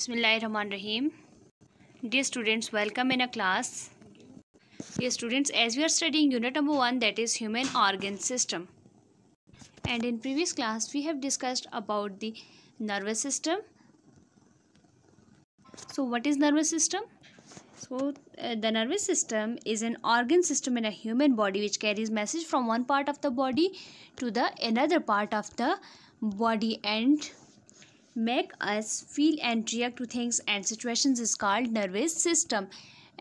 Bismillahirrahmanirrahim. Dear students, welcome in a class. Dear students, as we are studying unit number 1 that is human organ system. And in previous class we have discussed about the nervous system. So what is nervous system? So uh, the nervous system is an organ system in a human body which carries message from one part of the body to the another part of the body and make us feel and react to things and situations is called nervous system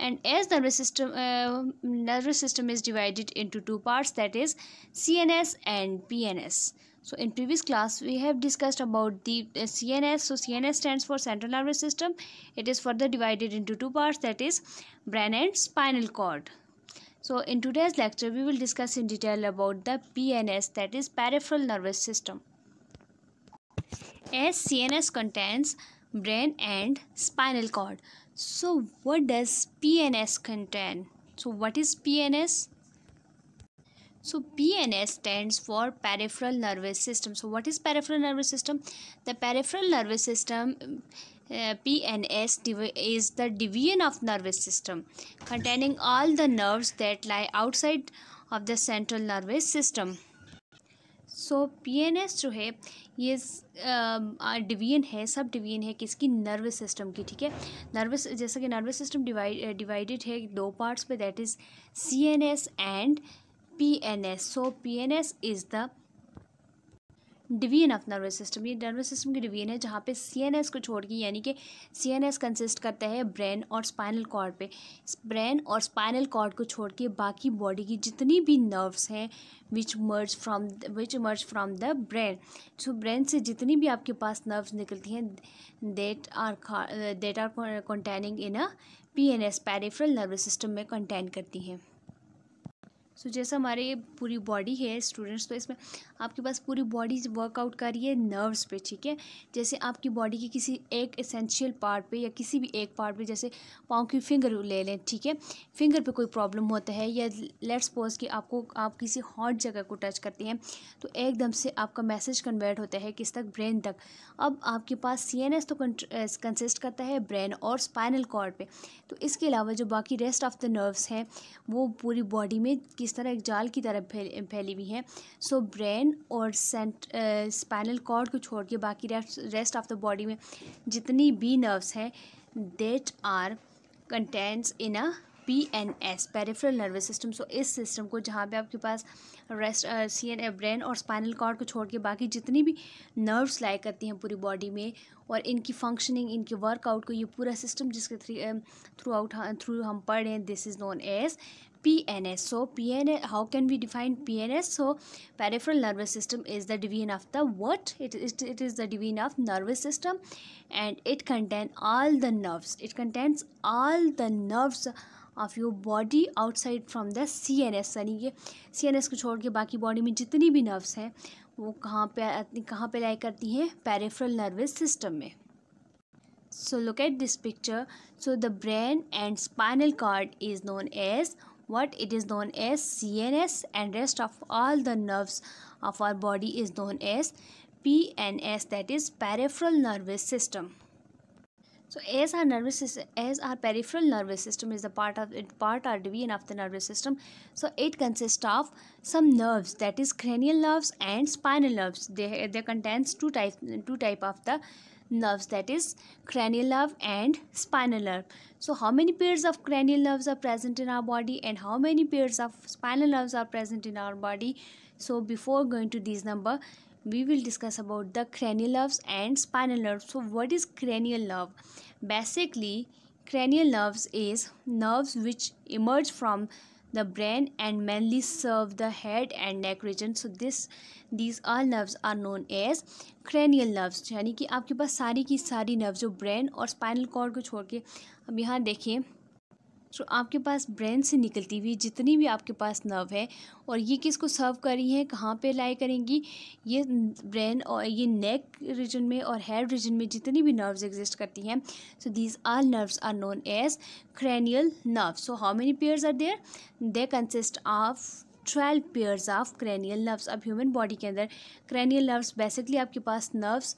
and as nervous system uh, nervous system is divided into two parts that is cns and pns so in previous class we have discussed about the uh, cns so cns stands for central nervous system it is further divided into two parts that is brain and spinal cord so in today's lecture we will discuss in detail about the pns that is peripheral nervous system as CNS contains brain and spinal cord. So what does PNS contain? So what is PNS? So PNS stands for peripheral nervous system. So what is peripheral nervous system? The peripheral nervous system uh, PNS is the division of nervous system containing all the nerves that lie outside of the central nervous system. So P N S जो है ये division है sub division है किसकी nervous system की ठीक है nervous जैसा कि नर्वस सिस्टम डिवाइडेड है दो पार्ट्स पे that is C N S and P N S so P N S is the division of nervous system ये नर्वस सिस्टम की डिवीजन है जहाँ पे सीएनएस को छोड़ के यानी कि सीएनएस कंसिस्ट करता है ब्रेन और स्पाइनल कॉर्ड पे ब्रेन और स्पाइनल कॉर्ड को छोड़ के बाकी बॉडी की जितनी भी नर्व्स हैं which merge from which merge from the brain so brain से जितनी भी आपके पास नर्व्स निकलती हैं that are that are containing in a P N S peripheral nervous system में कंटेन करती हैं सो so, जैसा हमारे ये पूरी बॉडी है स्टूडेंट्स तो इसमें आपके पास पूरी बॉडी वर्कआउट कर रही है नर्व्स पे ठीक है जैसे आपकी बॉडी के किसी एक एसेंशियल पार्ट पे या किसी भी एक पार्ट पे जैसे पाँव की फिंगर ले लें ठीक है फिंगर पे कोई प्रॉब्लम होता है या लेट्स सपोज कि आपको आप किसी हॉट जगह को टच करते हैं तो एकदम से आपका मैसेज कन्वर्ट होता है किस तक ब्रेन तक अब आपके पास सी तो कंसिस्ट करता है ब्रेन और स्पाइनल कॉर्ड पर तो इसके अलावा जो बाकी रेस्ट ऑफ द नर्व्स हैं वो पूरी बॉडी में इस तरह एक जाल की तरह फैली हुई हैं सो ब्रेन और सेंट स्पाइनल कॉर्ड को छोड़ के बाकी रेस्ट ऑफ द बॉडी में जितनी भी नर्व्स हैं that are contents in a P N S peripheral nervous system so इस सिस्टम को जहाँ पे आपके पास रेस्ट सी एन ब्रेन और स्पाइनल कॉर्ड को छोड़ के बाकी जितनी भी नर्व्स लाइक करती हैं पूरी बॉडी में और इनकी फंक्शनिंग इनके वर्कआउट को ये पूरा सिस्टम जिसके थ्री थ्रू आउट थ्रू हम पढ़ रहे हैं this is known as P N S so P N S how can be define P N S so peripheral nervous system is the division of the what it it is the division of nervous system and it contain all the nerves it contains all the nerves of your body outside from the C N S यानी कि C N S को छोड़ के बाकी body में जितनी भी nerves हैं वो कहाँ पे कहाँ पे लाई करती हैं पेरेफ्रल नर्वस सिस्टम में so look at this picture so the brain and spinal cord is known as what it is known as CNS and rest of all the nerves of our body is known as PNS that is peripheral nervous system. So as our nervous system, as our peripheral nervous system is the part of it, part or division of the nervous system. So it consists of some nerves that is cranial nerves and spinal nerves. They they contains two type two type of the nerves that is cranial nerve and spinal nerve. So how many pairs of cranial nerves are present in our body and how many pairs of spinal nerves are present in our body. So before going to these number we will discuss about the cranial nerves and spinal nerves. So what is cranial nerve? Basically cranial nerves is nerves which emerge from the brain and mainly serve the head and neck region so this these all nerves are known as cranial nerves यानी कि आपके पास सारी की सारी nerves जो brain और spinal cord को छोड़ के अब यहाँ देखें सो आपके पास ब्रेन से निकलती हुई जितनी भी आपके पास नर्व है और ये किसको सर्व कर रही है कहाँ पे लाई करेंगी ये ब्रेन और ये नेक रीजन में और हेड रीजन में जितनी भी नर्व्स एग्जिस्ट करती हैं so these are nerves are known as cranial nerve so how many pairs are there they consist of twelve pairs of cranial nerves अब ह्यूमन बॉडी के अंदर क्रैनियल नर्व्स बेसिकली आपके पास नर्व्स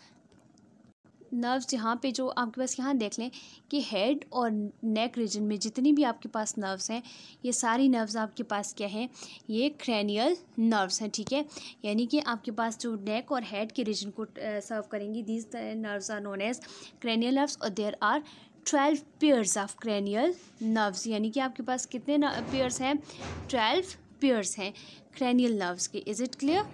नर्व्स यहाँ पे जो आपके पास यहाँ देख लें कि हेड और नेक रीजन में जितनी भी आपके पास नर्व्स हैं ये सारी नर्व्स आपके पास क्या हैं ये क्रैनियल नर्व्स हैं ठीक है यानी कि आपके पास जो नेक और हेड के रीजन को सर्व करेंगी these nerves are known as cranial nerves और there are twelve pairs of cranial nerves यानी कि आपके पास कितने पेयर्स हैं ट्वेल्व पेयर्स हैं क्रैनियल नर्व्स के is it clear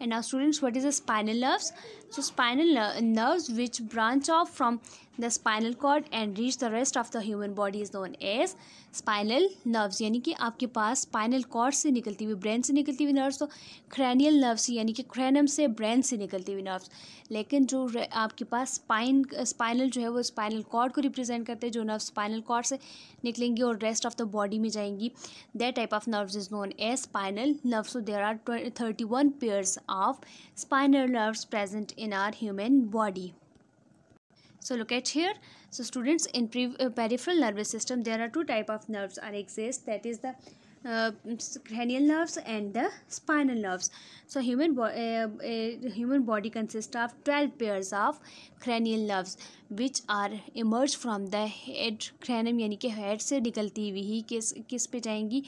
and now students what is the spinal nerves so spinal nerves which branch off from the spinal cord and reach the rest of the human body is known as spinal nerves यानी कि आपके पास spinal cord से निकलती हुई brain से निकलती हुई nerves तो क्रैनियल नर्व्स यानी कि क्रैनम से ब्रेन से निकलती हुई नर्व्स लेकिन जो आपके पास स्पाइन स्पाइनल जो है वो स्पाइनल कॉर्ड को रिप्रेजेंट करते हैं जो नर्व स्पाइनल कॉर्ड से निकलेंगी और रेस्ट ऑफ द बॉडी में जाएंगी that type of nerves is known as spinal nerves so there are thirty one pairs of spinal nerves present in our human body so look at here so students in uh, peripheral nervous system there are two type of nerves are exist that is the uh, cranial nerves and the spinal nerves so human bo uh, uh, human body consists of 12 pairs of cranial nerves which are emerged from the head cranium यानी कि head से निकलती हुई ही किस किस पे जाएंगी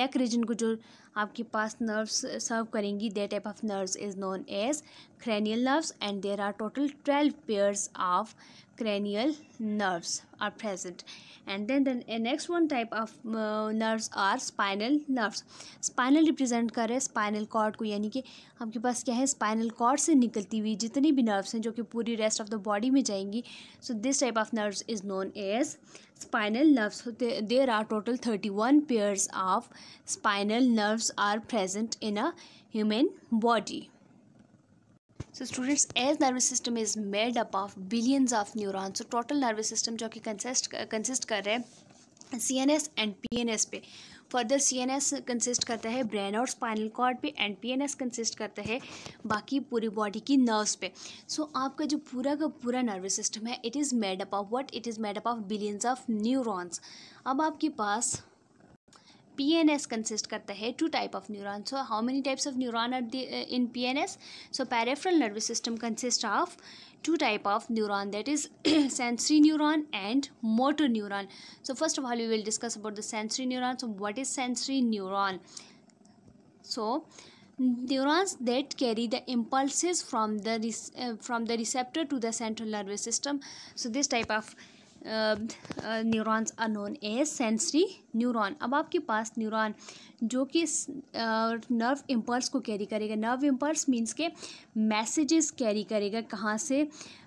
neck region को जो आपके पास नर्व्स सर्व करेंगी that type of nerves is known as cranial nerves and there are total 12 pairs of cranial nerves are present and then the next one type of uh, nerves are spinal nerves spinal represent kar rahe spinal cord ko yani ki aapke paas kya hai spinal cord se nikalti hui jitni bhi nerves hain jo ki puri rest of the body mein jayengi so this type of nerves is known as spinal nerves so there are total 31 pairs of spinal nerves are present in a human body so students as nervous system is made up of billions of neurons so total nervous system जो कि consist consist कर रहे हैं C N S and P N S पे further C N S consist करता है brain और spinal cord पे and P N S consist करता है बाकी पूरी बॉडी की नर्व्स पे सो so, आपका जो पूरा का पूरा नर्वस सिस्टम है it is made up of what it is made up of billions of neurons अब आपके पास PNS consist of है two type of neuron. So how many types of neuron are the, uh, in PNS? So peripheral nervous system consists of two type of neuron that is sensory neuron and motor neuron. So first of all we will discuss about the sensory neuron. So what is sensory neuron? So neurons that carry the impulses from the uh, from the receptor to the central nervous system. So this type of neurons are known as sensory neuron अब आपके पास neuron जो कि nerve impulse को carry करेगा nerve impulse means के messages carry करेगा कहाँ से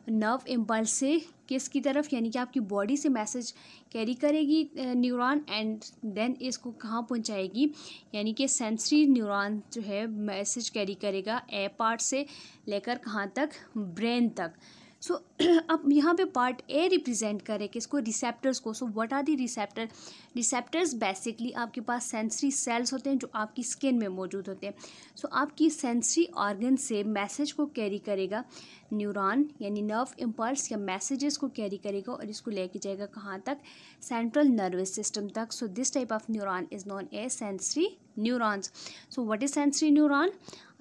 नर्व इम्पल्स से किस की तरफ यानी कि आपकी बॉडी से मैसेज कैरी करेगी न्यूरॉन एंड देन इसको कहाँ पहुँचाएगी यानी कि सेंसरी न्यूरॉन जो है मैसेज कैरी करेगा ए पार्ट से लेकर कहाँ तक ब्रेन तक सो so, अब यहाँ पे पार्ट ए रिप्रेजेंट करे कि इसको रिसेप्टर्स को so what are the receptor receptors basically आपके पास सेंसरी सेल्स होते हैं जो आपकी स्किन में मौजूद होते हैं सो so, आपकी सेंसरी ऑर्गन से मैसेज को कैरी करेगा न्यूरॉन यानी नर्व इम्पल्स या मैसेजेस को कैरी करेगा और इसको लेके जाएगा कहाँ तक सेंट्रल नर्वस सिस्टम तक so this type of neuron is known a sensory neurons so what is sensory neuron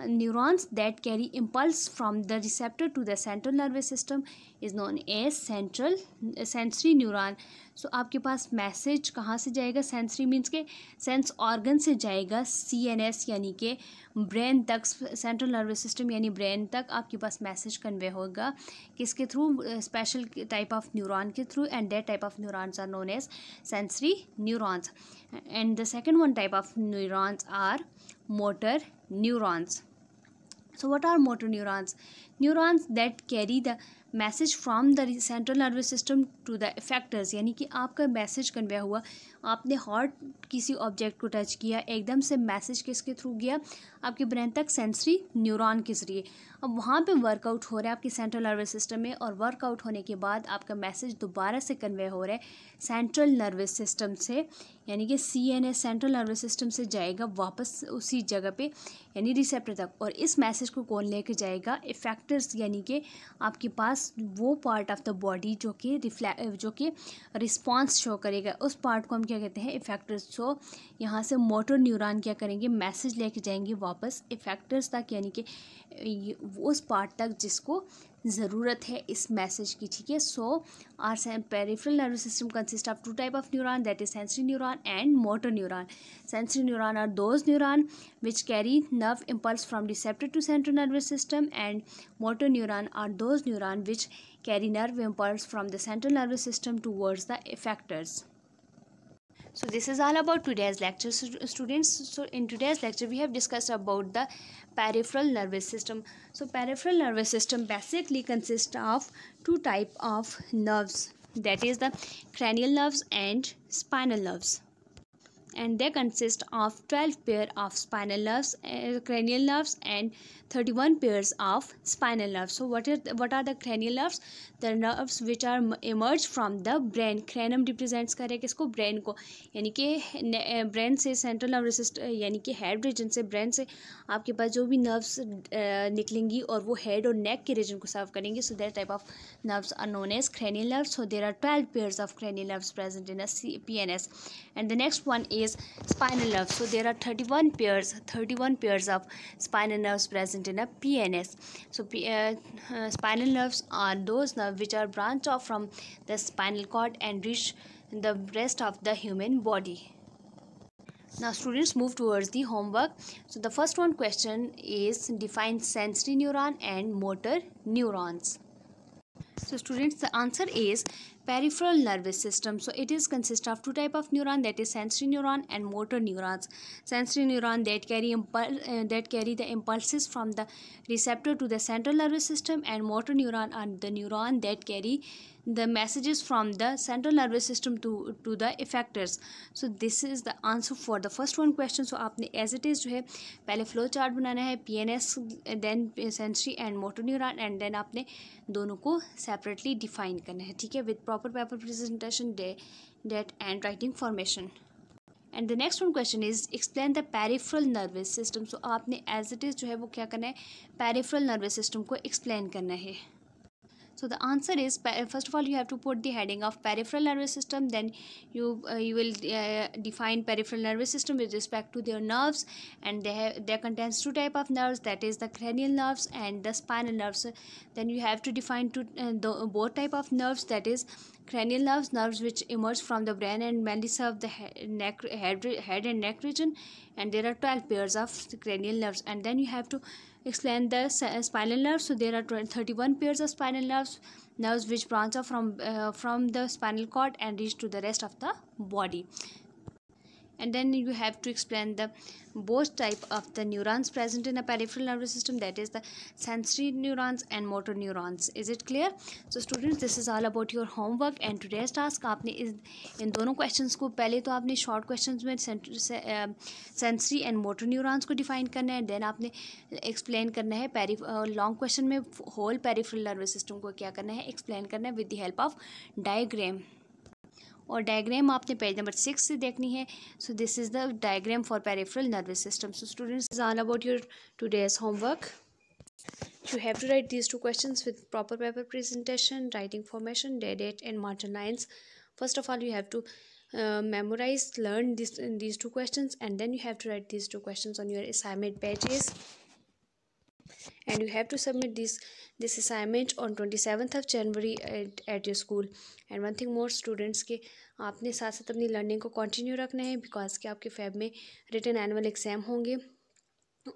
neurons that carry impulse from the receptor to the central nervous system is known as central sensory uh, neuron so आपके पास message कहाँ से जाएगा sensory means के sense organ से जाएगा C N S यानी कि ब्रेन तक सेंट्रल नर्वस सिस्टम यानी ब्रेन तक आपके पास मैसेज कन्वे होगा किसके through special type of neuron के through and that type of neurons are known as sensory neurons and the second one type of neurons are motor neurons so what are motor neurons neurons that carry the message from the central nervous system to the effectors यानी कि आपका message convey हुआ आपने hot किसी object को touch किया एकदम से मैसेज किसके थ्रू गया आपके ब्रेन तक सेंसरी न्यूरॉन के ज़रिए अब वहाँ पे वर्कआउट हो रहा है आपके सेंट्रल नर्वस सिस्टम में और वर्कआउट होने के बाद आपका मैसेज दोबारा से कन्वे हो रहा है सेंट्रल नर्वस सिस्टम से यानी कि C N S central nervous system से जाएगा वापस उसी जगह पे यानी रिसेप्टर तक और इस मैसेज को कौन लेके जाएगा इफेक्टर्स यानी कि आपके पास वो पार्ट ऑफ द बॉडी जो कि रिफ्लै जो कि रिस्पॉन्स शो करेगा उस पार्ट को हम क्या कहते हैं इफेक्टर्स सो यहाँ से मोटर न्यूरॉन क्या करेंगे मैसेज लेके जाएंगे वापस इफेक्टर्स तक यानी कि उस पार्ट तक जिसको ज़रूरत है इस मैसेज की ठीक है so our peripheral nervous system consist of two type of neuron that is sensory neuron and motor neuron sensory neuron are those neuron which carry nerve impulse from receptor to central nervous system and motor neuron are those neuron which carry nerve impulse from the central nervous system to the effectors so this is all about today's lecture so, students so in today's lecture we have discussed about the peripheral nervous system so peripheral nervous system basically consists of two type of nerves that is the cranial nerves and spinal nerves and they consist of 12 pair of spinal nerves uh, cranial nerves and 31 pairs of spinal nerves so what is what are the cranial nerves the nerves which are emerge from the brain cranium represents करें किसको brain को यानी कि brain से central nervous system यानी head region से brain से आपके पास जो भी nerves निकलेंगी और वो head और neck के region को serve करेंगी so that type of nerves are known as cranial nerves so there are 12 pairs of cranial nerves present in a PNS and the next one is is spinal nerve so there are 31 pairs 31 pairs of spinal nerves present in a pns so uh, uh, spinal nerves are those nerves which are branched off from the spinal cord and reach the rest of the human body now students move towards the homework. So the first one question is define sensory neuron and motor neurons. So students, the answer is peripheral nervous system. So it is consist of two type of neuron that is sensory neuron and motor neurons. Sensory neuron that carry impul uh, that carry the impulses from the receptor to the central nervous system and motor neuron are the neuron that carry the messages from the central nervous system to to the effectors so this is the answer for the first one question so आपने as it is जो है पहले flow chart बनाना है PNS then sensory and motor neuron and then आपने दोनों को separately define करना है ठीक है with proper paper presentation date and writing formation and the next one question is explain the peripheral nervous system so आपने as it is जो है वो क्या करना है पैरिफ्रल नर्वस सिस्टम को एक्सप्लेन करना है so the answer is first of all you have to put the heading of peripheral nervous system then you uh, you will uh, define peripheral nervous system with respect to their nerves and they have there contains two type of nerves that is the cranial nerves and the spinal nerves then you have to define two uh, the both type of nerves that is cranial nerves nerves which emerge from the brain and mainly serve the neck head, head and neck region and there are 12 pairs of cranial nerves and then you have to explain the uh, spinal nerves so there are 31 pairs of spinal nerves nerves which branch off from uh, from the spinal cord and reach to the rest of the body and then you have to explain the both type of the neurons present in a peripheral nervous system that is the sensory neurons and motor neurons is it clear so students this is all about your homework and today's task aapne is in dono questions ko pehle to aapne short questions mein sensory and motor neurons ko define karna hai then aapne explain karna hai peri long question mein whole peripheral nervous system ko kya karna hai explain karna hai with the help of diagram और diagram आपने page number six से देखनी है so this is the diagram for peripheral nervous system so students is all about your two days homework you have to write these two question with proper paper presentation writing formation dated and margin lines first of all you have to memorise learn this these two question and then you have to write these two question on your assignment pages and you have to submit this this assignment on 27th of January at, at your school and one thing more students के आपने साथ साथ अपनी learning को continue रखना है because के आपके फैब में रिटर्न एनुअल एग्ज़ाम होंगे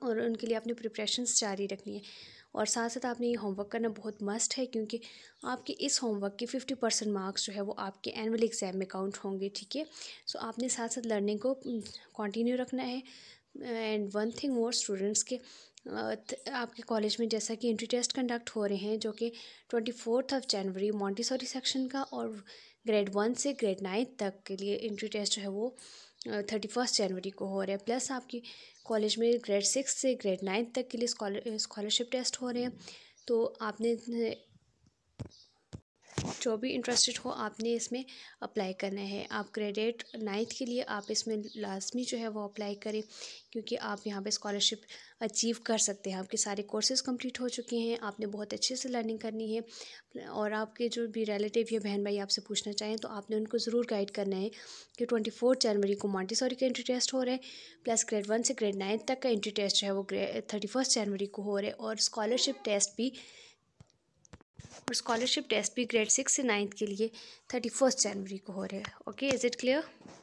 और उनके लिए आपने प्रिपरेशंस जारी रखनी है और साथ साथ आपने ये होमवर्क करना बहुत मस्ट है क्योंकि आपके इस होमवर्क के फिफ्टी परसेंट मार्क्स जो है वो आपके एनुअल एग्ज़ाम में काउंट होंगे ठीक है सो आपने साथ साथ लर्निंग को कंटिन्यू रखना है and one thing more students के आपके कॉलेज में जैसा कि एंट्री टेस्ट कंडक्ट हो रहे हैं जो कि ट्वेंटी फोर्थ ऑफ जनवरी मॉन्टीसोरी सेक्शन का और ग्रेड वन से ग्रेड नाइन्थ तक के लिए एंट्री टेस्ट है वो थर्टी फर्स्ट जनवरी को हो रहा है प्लस आपकी कॉलेज में ग्रेड सिक्स से ग्रेड नाइन्थ तक के लिए स्कॉलरशिप टेस्ट हो रहे हैं तो आपने जो भी इंटरेस्टेड हो आपने इसमें अप्लाई करना है आप ग्रेडेड नाइन्थ के लिए आप इसमें लाजमी जो है वो अप्लाई करें क्योंकि आप यहाँ पे स्कॉलरशिप अचीव कर सकते हैं आपके सारे कोर्सेज कंप्लीट हो चुके हैं आपने बहुत अच्छे से लर्निंग करनी है और आपके जो भी रिलेटिव या बहन भाई आपसे पूछना चाहें तो आपने उनको ज़रूर गाइड करना है कि ट्वेंटी जनवरी को मांटेसोरी का एंट्री टेस्ट हो रहा है प्लस ग्रेड वन से ग्रेड नाइन्थ तक का एंट्री टेस्ट है वो ग्रे थर्टी जनवरी को हो रहा है और स्कॉलरशिप टेस्ट भी और स्कॉलरशिप टेस्ट भी ग्रेड सिक्स से नाइन्थ के लिए थर्टी फर्स्ट जनवरी को हो रहा है ओके इज़ इट क्लियर